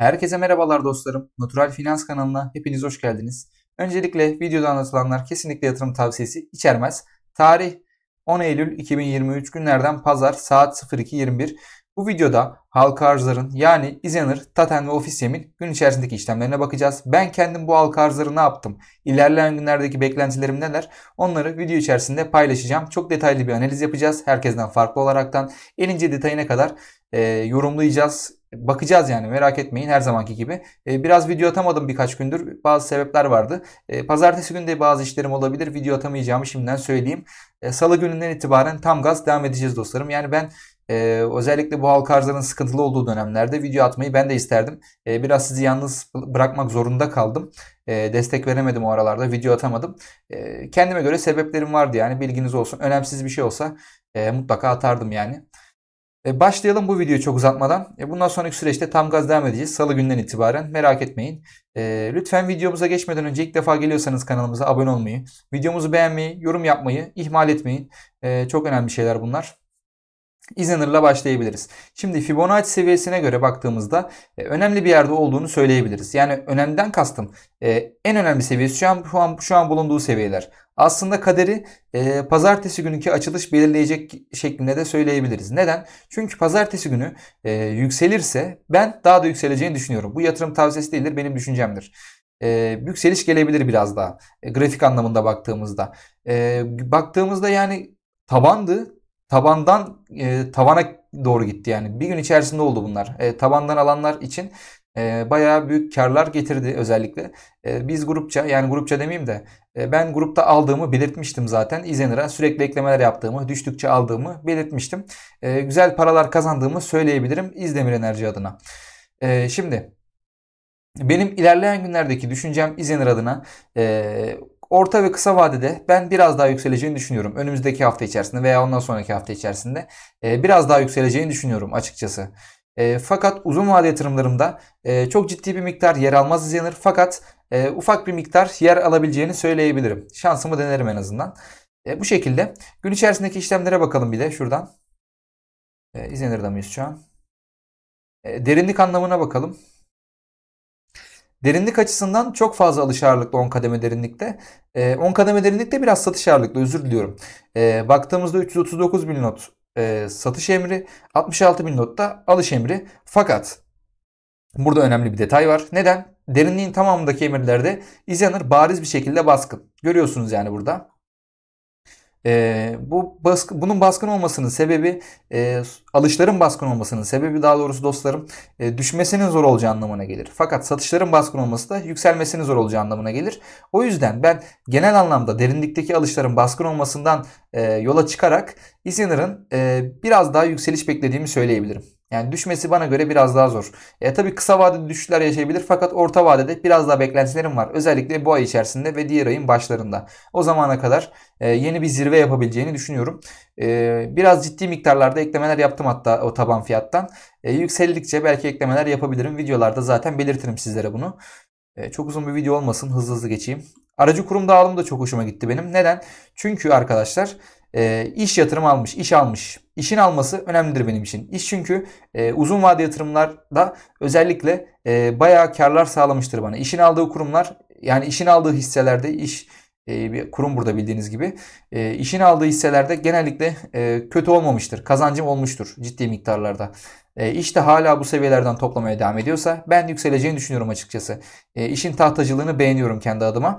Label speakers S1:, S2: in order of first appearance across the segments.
S1: Herkese merhabalar dostlarım. Natural Finans kanalına hepiniz hoş geldiniz. Öncelikle videoda anlatılanlar kesinlikle yatırım tavsiyesi içermez. Tarih 10 Eylül 2023 günlerden pazar saat 02.21. Bu videoda halka arzların yani İzenir, Taten ve Ofis Yemin gün içerisindeki işlemlerine bakacağız. Ben kendim bu halka arzları ne yaptım? İlerleyen günlerdeki beklentilerim neler? Onları video içerisinde paylaşacağım. Çok detaylı bir analiz yapacağız. Herkesten farklı olaraktan en ince detayına kadar e, yorumlayacağız Bakacağız yani merak etmeyin her zamanki gibi. Ee, biraz video atamadım birkaç gündür. Bazı sebepler vardı. Ee, pazartesi günü de bazı işlerim olabilir. Video atamayacağımı şimdiden söyleyeyim. Ee, salı gününden itibaren tam gaz devam edeceğiz dostlarım. Yani ben e, özellikle bu halk arzların sıkıntılı olduğu dönemlerde video atmayı ben de isterdim. biraz sizi yalnız bırakmak zorunda kaldım. destek veremedim o aralarda. Video atamadım. kendime göre sebeplerim vardı yani bilginiz olsun. Önemsiz bir şey olsa e, mutlaka atardım yani. E, başlayalım bu videoyu çok uzatmadan. E, bundan sonraki süreçte tam gaz devam edeceğiz. Salı günden itibaren merak etmeyin. E, lütfen videomuza geçmeden önce ilk defa geliyorsanız kanalımıza abone olmayı, videomuzu beğenmeyi, yorum yapmayı ihmal etmeyin. E, çok önemli şeyler bunlar. İzlenir'la başlayabiliriz. Şimdi Fibonacci seviyesine göre baktığımızda e, önemli bir yerde olduğunu söyleyebiliriz. Yani önemden kastım e, en önemli seviyesi şu an, şu an şu an bulunduğu seviyeler. Aslında kaderi e, pazartesi gününkü açılış belirleyecek şeklinde de söyleyebiliriz. Neden? Çünkü pazartesi günü e, yükselirse ben daha da yükseleceğini düşünüyorum. Bu yatırım tavsiyesi değildir benim düşüncemdir e, yükseliş gelebilir biraz daha e, grafik anlamında baktığımızda. E, baktığımızda yani tabandı tabandan e, tavana doğru gitti yani. Bir gün içerisinde oldu bunlar. E, tabandan alanlar için e, bayağı büyük karlar getirdi özellikle. E, biz grupça yani grupça demeyeyim de e, ben grupta aldığımı belirtmiştim zaten. İzenir'a sürekli eklemeler yaptığımı, düştükçe aldığımı belirtmiştim. E, güzel paralar kazandığımı söyleyebilirim İzdemir Enerji adına. E, şimdi benim ilerleyen günlerdeki düşüncem İzenir adına e, Orta ve kısa vadede ben biraz daha yükseleceğini düşünüyorum. Önümüzdeki hafta içerisinde veya ondan sonraki hafta içerisinde biraz daha yükseleceğini düşünüyorum açıkçası. fakat uzun vade yatırımlarımda çok ciddi bir miktar yer almaz izlenir. Fakat ufak bir miktar yer alabileceğini söyleyebilirim. Şansımı denerim en azından. bu şekilde. Gün içerisindeki işlemlere bakalım bir de şuradan. E, izlenir de miyiz şu an? derinlik anlamına bakalım. Derinlik açısından çok fazla alış ağırlıklı 10 kademe derinlikte. 10 ee, kademe derinlikte biraz satış ağırlıklı özür diliyorum. Ee, baktığımızda 339 bin not e, satış emri 66 bin not da alış emri. Fakat burada önemli bir detay var. Neden? Derinliğin tamamındaki emirlerde izlenir bariz bir şekilde baskın. Görüyorsunuz yani burada. E, bu baskı, bunun baskın olmasının sebebi e, alışların baskın olmasının sebebi daha doğrusu dostlarım e, düşmesinin zor olacağı anlamına gelir. Fakat satışların baskın olması da yükselmesinin zor olacağı anlamına gelir. O yüzden ben genel anlamda derinlikteki alışların baskın olmasından e, yola çıkarak İzmir'in e, biraz daha yükseliş beklediğimi söyleyebilirim. Yani düşmesi bana göre biraz daha zor. E, tabii kısa vadede düşüşler yaşayabilir fakat orta vadede biraz daha beklentilerim var. Özellikle bu ay içerisinde ve diğer ayın başlarında. O zamana kadar e, yeni bir zirve yapabileceğini düşünüyorum. E, biraz ciddi miktarlarda eklemeler yaptım hatta o taban fiyattan. E, yükseldikçe belki eklemeler yapabilirim. Videolarda zaten belirtirim sizlere bunu. E, çok uzun bir video olmasın hızlı hızlı geçeyim. Aracı kurum dağılımı da çok hoşuma gitti benim. Neden? Çünkü arkadaşlar e, iş yatırım almış, iş almış. İşin alması önemlidir benim için. İş çünkü e, uzun vade yatırımlarda özellikle e, bayağı karlar sağlamıştır bana. İşin aldığı kurumlar yani işin aldığı hisselerde iş e, bir kurum burada bildiğiniz gibi e, işin aldığı hisselerde genellikle e, kötü olmamıştır. Kazancım olmuştur ciddi miktarlarda. E, işte hala bu seviyelerden toplamaya devam ediyorsa ben yükseleceğini düşünüyorum açıkçası. E, işin tahtacılığını beğeniyorum kendi adıma.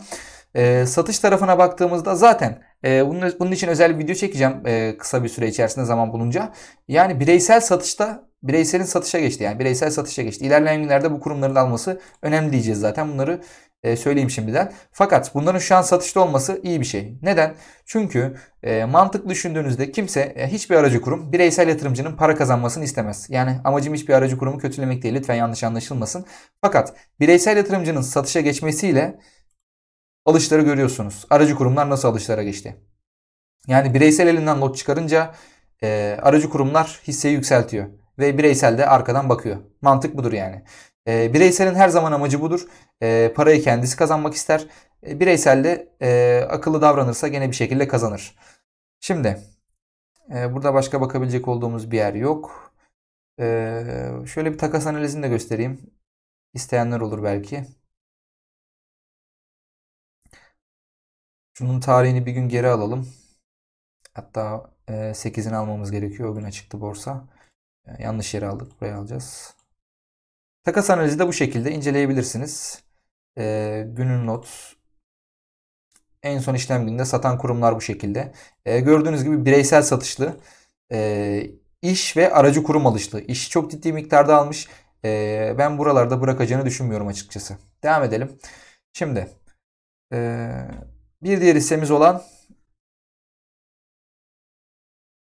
S1: E, satış tarafına baktığımızda zaten e, bunun, bunun için özel bir video çekeceğim e, kısa bir süre içerisinde zaman bulunca. Yani bireysel satışta bireyselin satışa geçti. Yani bireysel satışa geçti. İlerleyen günlerde bu kurumların alması önemli diyeceğiz zaten. Bunları e, söyleyeyim şimdiden. Fakat bunların şu an satışta olması iyi bir şey. Neden? Çünkü e, mantıklı düşündüğünüzde kimse e, hiçbir aracı kurum bireysel yatırımcının para kazanmasını istemez. Yani amacım hiçbir aracı kurumu kötülemek değil. Lütfen yanlış anlaşılmasın. Fakat bireysel yatırımcının satışa geçmesiyle alışları görüyorsunuz. Aracı kurumlar nasıl alışlara geçti? Yani bireysel elinden not çıkarınca e, aracı kurumlar hisseyi yükseltiyor. Ve bireysel de arkadan bakıyor. Mantık budur yani. E, bireyselin her zaman amacı budur. E, parayı kendisi kazanmak ister. E, bireysel de e, akıllı davranırsa gene bir şekilde kazanır. Şimdi e, burada başka bakabilecek olduğumuz bir yer yok. E, şöyle bir takas analizini de göstereyim. İsteyenler olur belki. Bunun tarihini bir gün geri alalım. Hatta 8'ini e, almamız gerekiyor. O gün açıktı borsa. E, yanlış yere aldık. Buraya alacağız. Takas analizi de bu şekilde inceleyebilirsiniz. E, günün not. En son işlem gününde satan kurumlar bu şekilde. gördüğünüz gibi bireysel satışlı iş ve aracı kurum alışlı. İş çok ciddi miktarda almış. ben buralarda bırakacağını düşünmüyorum açıkçası. Devam edelim. Şimdi e, bir diğer hissemiz olan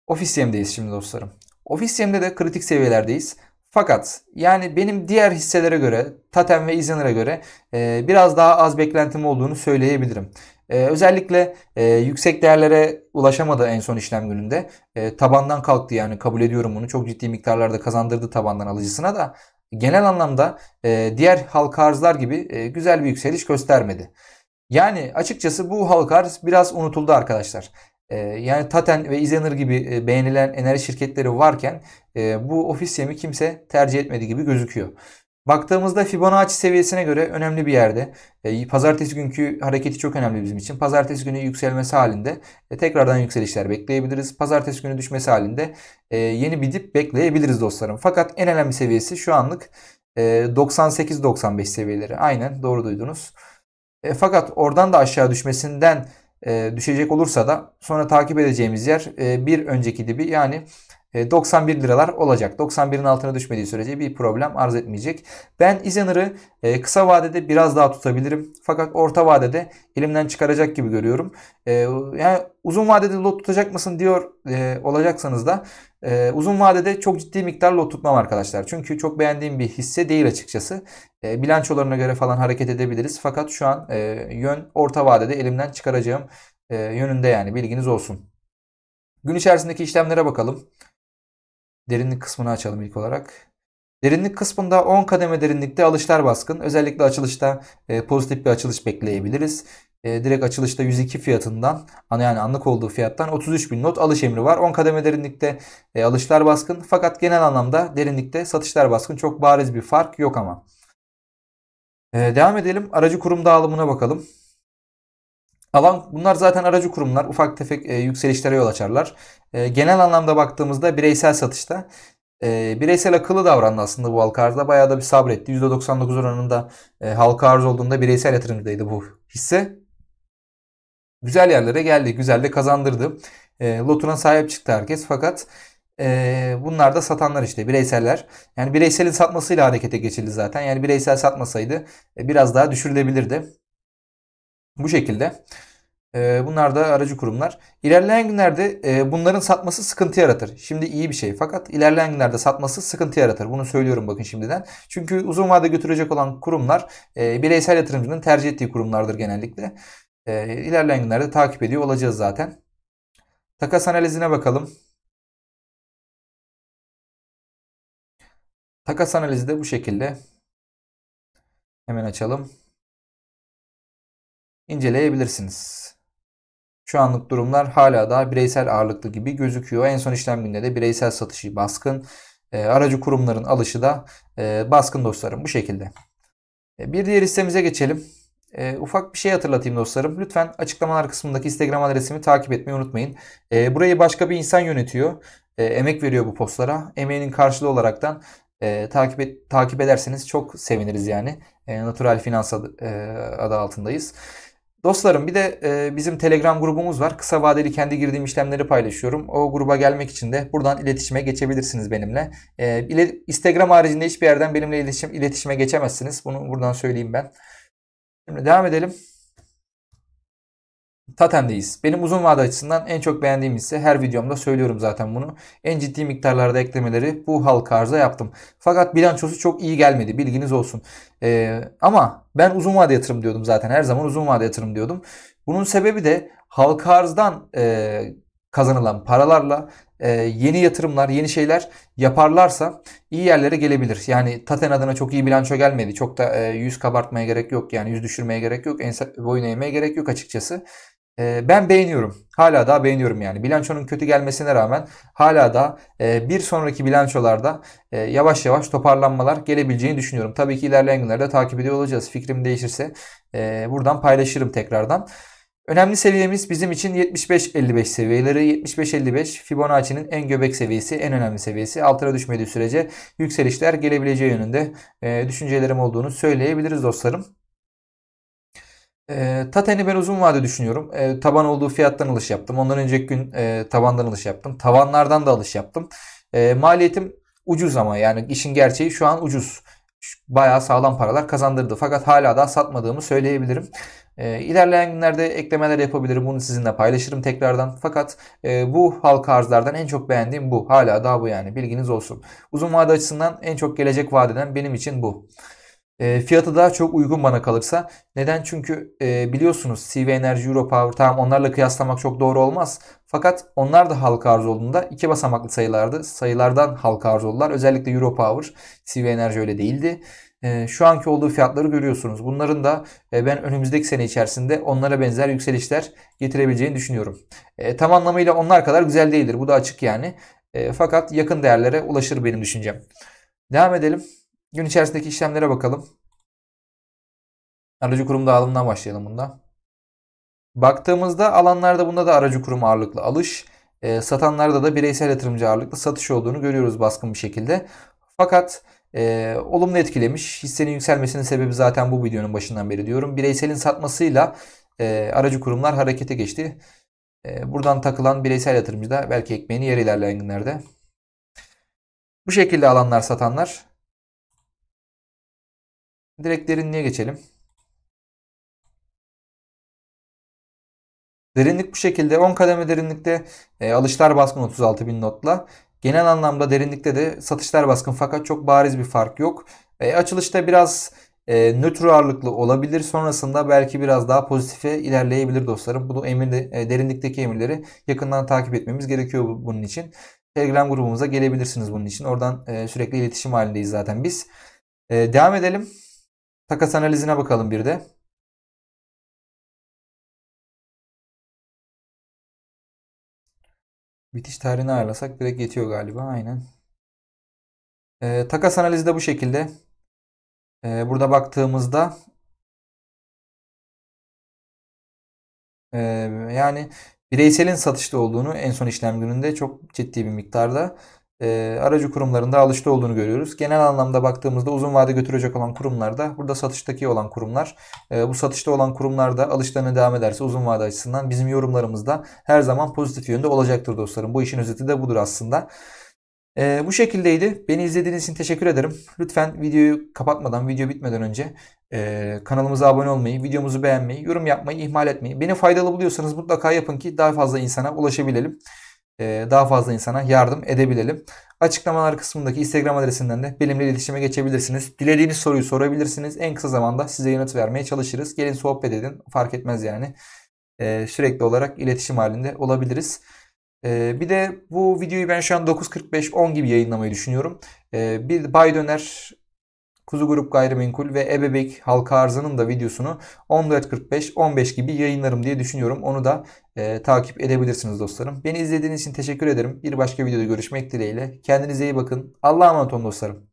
S1: Ofisiye'mdeyiz şimdi dostlarım. Ofisiye'mde de kritik seviyelerdeyiz. Fakat yani benim diğer hisselere göre, Tatem ve İzlander'a göre e, biraz daha az beklentim olduğunu söyleyebilirim. E, özellikle e, yüksek değerlere ulaşamadı en son işlem gününde. E, tabandan kalktı yani kabul ediyorum bunu. Çok ciddi miktarlarda kazandırdı tabandan alıcısına da. Genel anlamda e, diğer halka arzlar gibi e, güzel bir yükseliş göstermedi. Yani açıkçası bu halka biraz unutuldu arkadaşlar. Ee, yani Taten ve Izener gibi e, beğenilen enerji şirketleri varken e, bu ofis yemi kimse tercih etmedi gibi gözüküyor. Baktığımızda Fibonacci seviyesine göre önemli bir yerde. E, pazartesi günkü hareketi çok önemli bizim için. Pazartesi günü yükselmesi halinde tekrardan yükselişler bekleyebiliriz. Pazartesi günü düşmesi halinde yeni bir dip bekleyebiliriz dostlarım. Fakat en önemli seviyesi şu anlık 98-95 seviyeleri. Aynen doğru duydunuz. E, fakat oradan da aşağı düşmesinden e, düşecek olursa da sonra takip edeceğimiz yer e, bir önceki dibi yani 91 e, liralar olacak. 91'in altına düşmediği sürece bir problem arz etmeyecek. Ben İzenır'ı e, kısa vadede biraz daha tutabilirim. Fakat orta vadede elimden çıkaracak gibi görüyorum. E, yani uzun vadede lot tutacak mısın diyor olacaksanız da uzun vadede çok ciddi miktar lot tutmam arkadaşlar. Çünkü çok beğendiğim bir hisse değil açıkçası. Bilançolarına göre falan hareket edebiliriz. Fakat şu an yön orta vadede elimden çıkaracağım yönünde yani bilginiz olsun. Gün içerisindeki işlemlere bakalım derinlik kısmını açalım ilk olarak. Derinlik kısmında 10 kademe derinlikte alışlar baskın. Özellikle açılışta e, pozitif bir açılış bekleyebiliriz. E, direkt açılışta 102 fiyatından yani anlık olduğu fiyattan 33 bin not alış emri var. 10 kademe derinlikte e, alışlar baskın. Fakat genel anlamda derinlikte satışlar baskın. Çok bariz bir fark yok ama. E, devam edelim. Aracı kurum dağılımına bakalım. Alan bunlar zaten aracı kurumlar. Ufak tefek e, yükselişlere yol açarlar. E, genel anlamda baktığımızda bireysel satışta e, bireysel akıllı davrandı aslında bu halka arzda. Bayağı da bir sabretti. %99 oranında e, halka arz olduğunda bireysel yatırımcıdaydı bu hisse. Güzel yerlere geldi. Güzel de kazandırdı. E, lotuna sahip çıktı herkes. Fakat e, bunlar da satanlar işte bireyseller. Yani bireyselin satmasıyla harekete geçildi zaten. Yani bireysel satmasaydı e, biraz daha düşürülebilirdi. Bu şekilde. Ee, bunlar da aracı kurumlar. İlerleyen günlerde e, bunların satması sıkıntı yaratır. Şimdi iyi bir şey fakat ilerleyen günlerde satması sıkıntı yaratır. Bunu söylüyorum bakın şimdiden. Çünkü uzun vade götürecek olan kurumlar e, bireysel yatırımcının tercih ettiği kurumlardır genellikle. E, ilerleyen günlerde takip ediyor olacağız zaten. Takas analizine bakalım. Takas analizi de bu şekilde. Hemen açalım inceleyebilirsiniz. Şu anlık durumlar hala daha bireysel ağırlıklı gibi gözüküyor. En son işlem günde de bireysel satışı baskın. Ee, aracı kurumların alışı da e, baskın dostlarım bu şekilde. E, bir diğer listemize geçelim. E, ufak bir şey hatırlatayım dostlarım. Lütfen açıklamalar kısmındaki Instagram adresimi takip etmeyi unutmayın. burayı başka bir insan yönetiyor. emek veriyor bu postlara. Emeğinin karşılığı olaraktan takip et, takip ederseniz çok seviniriz yani. Natural Finans adı altındayız. Dostlarım bir de e, bizim Telegram grubumuz var. Kısa vadeli kendi girdiğim işlemleri paylaşıyorum. O gruba gelmek için de buradan iletişime geçebilirsiniz benimle. E, ile, Instagram haricinde hiçbir yerden benimle iletişim, iletişime geçemezsiniz. Bunu buradan söyleyeyim ben. Şimdi devam edelim. Tatem'deyiz. Benim uzun vade açısından en çok beğendiğim ise her videomda söylüyorum zaten bunu. En ciddi miktarlarda eklemeleri bu halka arza yaptım. Fakat bilançosu çok iyi gelmedi bilginiz olsun. Ee, ama ben uzun vade yatırım diyordum zaten her zaman uzun vade yatırım diyordum. Bunun sebebi de halka arzdan e, kazanılan paralarla e, yeni yatırımlar, yeni şeyler yaparlarsa iyi yerlere gelebilir. Yani Taten adına çok iyi bilanço gelmedi. Çok da e, yüz kabartmaya gerek yok. Yani yüz düşürmeye gerek yok. Ense, boyun eğmeye gerek yok açıkçası. Ee, ben beğeniyorum. Hala daha beğeniyorum yani. Bilançonun kötü gelmesine rağmen hala da e, bir sonraki bilançolarda e, yavaş yavaş toparlanmalar gelebileceğini düşünüyorum. Tabii ki ilerleyen günlerde takip ediyor olacağız. Fikrim değişirse e, buradan paylaşırım tekrardan. Önemli seviyemiz bizim için 75-55 seviyeleri. 75-55 Fibonacci'nin en göbek seviyesi, en önemli seviyesi. Altına düşmediği sürece yükselişler gelebileceği yönünde düşüncelerim olduğunu söyleyebiliriz dostlarım. E, Taten'i ben uzun vade düşünüyorum. E, taban olduğu fiyattan alış yaptım. Ondan önceki gün e, tabandan alış yaptım. Tavanlardan da alış yaptım. E, maliyetim ucuz ama yani işin gerçeği şu an ucuz. Bayağı sağlam paralar kazandırdı. Fakat hala daha satmadığımı söyleyebilirim. E, ilerleyen günlerde eklemeler yapabilirim. Bunu sizinle paylaşırım tekrardan. Fakat e, bu halka arzlardan en çok beğendiğim bu. Hala daha bu yani. Bilginiz olsun. Uzun vade açısından en çok gelecek vadeden benim için bu. E, fiyatı daha çok uygun bana kalırsa. Neden? Çünkü e, biliyorsunuz CV Enerji, Europower tamam onlarla kıyaslamak çok doğru olmaz. Fakat onlar da halka arz olduğunda iki basamaklı sayılardı. Sayılardan halka arz oldular. Özellikle Europower, CV Enerji öyle değildi. E, şu anki olduğu fiyatları görüyorsunuz. Bunların da e, ben önümüzdeki sene içerisinde onlara benzer yükselişler getirebileceğini düşünüyorum. E, tam anlamıyla onlar kadar güzel değildir. Bu da açık yani. E, fakat yakın değerlere ulaşır benim düşüncem. Devam edelim. Gün içerisindeki işlemlere bakalım. Aracı kurum dağılımından başlayalım bunda. Baktığımızda alanlarda bunda da aracı kurum ağırlıklı alış, e, satanlarda da bireysel yatırımcı ağırlıklı satış olduğunu görüyoruz baskın bir şekilde. Fakat e, olumlu etkilemiş. Hissenin yükselmesinin sebebi zaten bu videonun başından beri diyorum. Bireyselin satmasıyla e, aracı kurumlar harekete geçti. E, buradan takılan bireysel yatırımcı da belki ekmeğini yer ilerleyen günlerde. Bu şekilde alanlar satanlar Direkt derinliğe geçelim. Derinlik bu şekilde 10 kademe derinlikte e, alışlar baskın 36.000 notla. Genel anlamda derinlikte de satışlar baskın fakat çok bariz bir fark yok. E, açılışta biraz e, nötr ağırlıklı olabilir. Sonrasında belki biraz daha pozitife ilerleyebilir dostlarım. Bunu emir e, derinlikteki emirleri yakından takip etmemiz gerekiyor bunun için. Telegram grubumuza gelebilirsiniz bunun için. Oradan e, sürekli iletişim halindeyiz zaten biz. E, devam edelim. Takas analizine bakalım bir de. Bitiş tarihini ayarlasak direkt yetiyor galiba. Aynen. E, takas analizi de bu şekilde. E, burada baktığımızda e, yani bireyselin satışta olduğunu en son işlem gününde çok ciddi bir miktarda e, aracı kurumlarında alışta olduğunu görüyoruz. Genel anlamda baktığımızda uzun vade götürecek olan kurumlar da burada satıştaki olan kurumlar e, bu satışta olan kurumlar da alışlarına devam ederse uzun vade açısından bizim yorumlarımızda her zaman pozitif yönde olacaktır dostlarım. Bu işin özeti de budur aslında. E, bu şekildeydi. Beni izlediğiniz için teşekkür ederim. Lütfen videoyu kapatmadan, video bitmeden önce e, kanalımıza abone olmayı, videomuzu beğenmeyi, yorum yapmayı ihmal etmeyi. Beni faydalı buluyorsanız mutlaka yapın ki daha fazla insana ulaşabilelim. Ee, daha fazla insana yardım edebilelim. Açıklamalar kısmındaki Instagram adresinden de benimle iletişime geçebilirsiniz. Dilediğiniz soruyu sorabilirsiniz. En kısa zamanda size yanıt vermeye çalışırız. Gelin sohbet edin. Fark etmez yani. Ee, sürekli olarak iletişim halinde olabiliriz. Ee, bir de bu videoyu ben şu an 9.45-10 gibi yayınlamayı düşünüyorum. Bir Bay Döner Kuzu Grup Gayrimenkul ve Ebebek halka arzının da videosunu 14.45-15 gibi yayınlarım diye düşünüyorum. Onu da e, takip edebilirsiniz dostlarım. Beni izlediğiniz için teşekkür ederim. Bir başka videoda görüşmek dileğiyle. Kendinize iyi bakın. Allah'a emanet olun dostlarım.